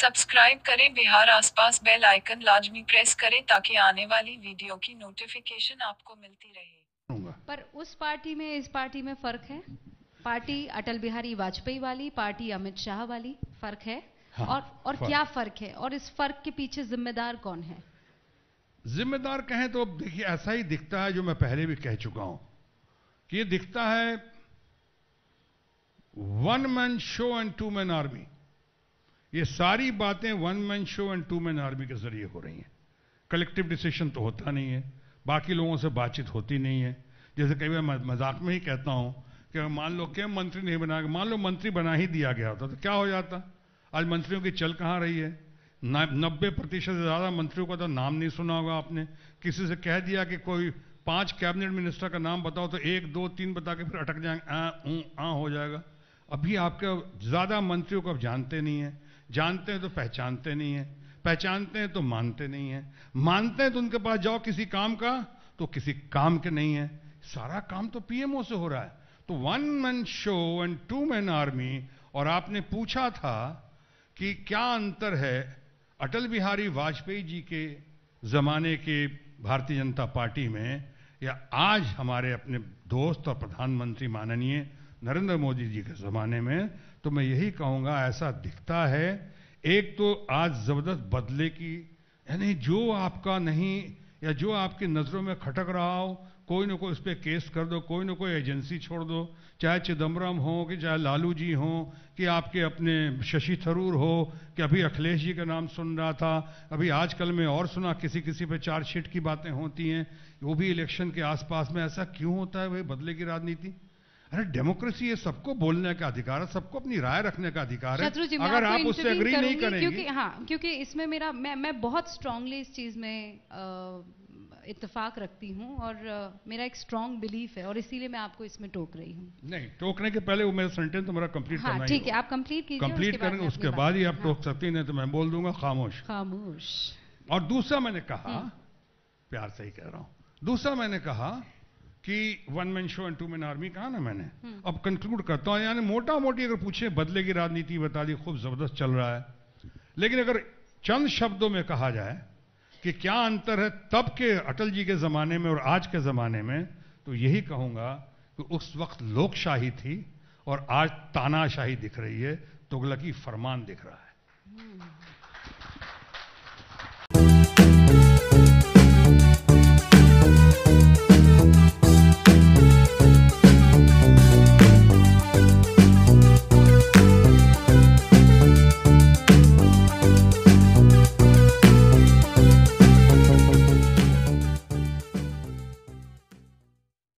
Subscribe करें बिहार आसपास bell icon लाजमी प्रेस करें ताकि आने वाली वीडियो की नोटिफिकेशन आपको मिलती रहे पर उस पार्टी में इस पार्टी में फर्क है पार्टी अटल बिहारी वाजपेयी वाली पार्टी अमित शाह वाली फर्क है हाँ, और और फर्क। क्या फर्क है और इस फर्क के पीछे जिम्मेदार कौन है जिम्मेदार कहें तो अब देखिए ऐसा ही दिखता है जो मैं पहले भी कह चुका हूं कि ये दिखता है one man show and two man army ये सारी बातें one man show and two man army के जरिए हो रही हैं कलेक्टिव डिसीशन तो होता नहीं है बाकी लोगों से बातचीत होती नहीं है जैसे कई बार मजाक में ही कहता हूँ कि मान लो क्या मंत्री नहीं बना मान लो मंत्री बना ही दिया गया होता तो क्या हो जाता आज मंत्रियों की चल कहाँ रही है नब्बे प्रतिशत से ज़्यादा मंत्रियों का तो नाम नहीं सुना होगा आपने किसी से कह दिया कि कोई पांच कैबिनेट मिनिस्टर का नाम बताओ तो एक दो तीन बता के फिर अटक जाएंगे आ ऊ आ हो जाएगा अभी आपके ज़्यादा मंत्रियों को आप जानते नहीं हैं जानते हैं तो पहचानते नहीं है पहचानते हैं तो मानते नहीं है मानते हैं तो उनके पास जाओ किसी काम का तो किसी काम के नहीं है सारा काम तो पीएमओ से हो रहा है तो one man show and two man army और आपने पूछा था कि क्या अंतर है अटल बिहारी वाजपेयी जी के जमाने के भारतीय जनता पार्टी में या आज हमारे अपने दोस्त और प्रधानमंत्री माननीय नरेंद्र मोदी जी के ज़माने में तो मैं यही कहूँगा ऐसा दिखता है एक तो आज ज़बरदस्त बदले की यानी जो आपका नहीं या जो आपकी नज़रों में खटक रहा हो कोई ना कोई उस पर केस कर दो कोई ना कोई एजेंसी छोड़ दो चाहे चिदम्बरम हो कि चाहे लालू जी हों कि आपके अपने शशि थरूर हो कि अभी अखिलेश जी का नाम सुन रहा था अभी आजकल में और सुना किसी किसी पे चार्जशीट की बातें होती हैं वो भी इलेक्शन के आसपास में ऐसा क्यों होता है भाई बदले की राजनीति अरे डेमोक्रेसी है सबको बोलने का अधिकार है सबको अपनी राय रखने का अधिकार है अगर आप उससे एग्री नहीं करेंगे क्योंकि हाँ क्योंकि इसमें मेरा मैं मैं बहुत स्ट्रांगली इस चीज़ में इतफाक रखती हूँ और मेरा एक स्ट्रांग बिलीफ है और इसीलिए मैं आपको इसमें टोक रही हूँ नहीं टोकने के पहले वो मेरा सेंटेंस तो मेरा कंप्लीट हाँ, करना ठीक है आप कंप्लीट कीजिए कंप्लीट करेंगे उसके बाद ही आप टोक सकती नहीं तो मैं बोल दूंगा खामोश खामोश और दूसरा मैंने कहा प्यार से ही कह रहा हूँ दूसरा मैंने कहा कि one man show and two man army कहा ना मैंने हम्म। अब कंक्लूड करता हूं यानी मोटा मोटी अगर पूछे बदले की राजनीति बता दी खूब जबरदस्त चल रहा है लेकिन अगर चंद शब्दों में कहा जाए कि क्या अंतर है तब के अटल जी के जमाने में और आज के जमाने में तो यही कहूंगा कि उस वक्त लोकशाही थी और आज तानाशाही दिख रही है तुगलकी फरमान दिख रहा है हम्म।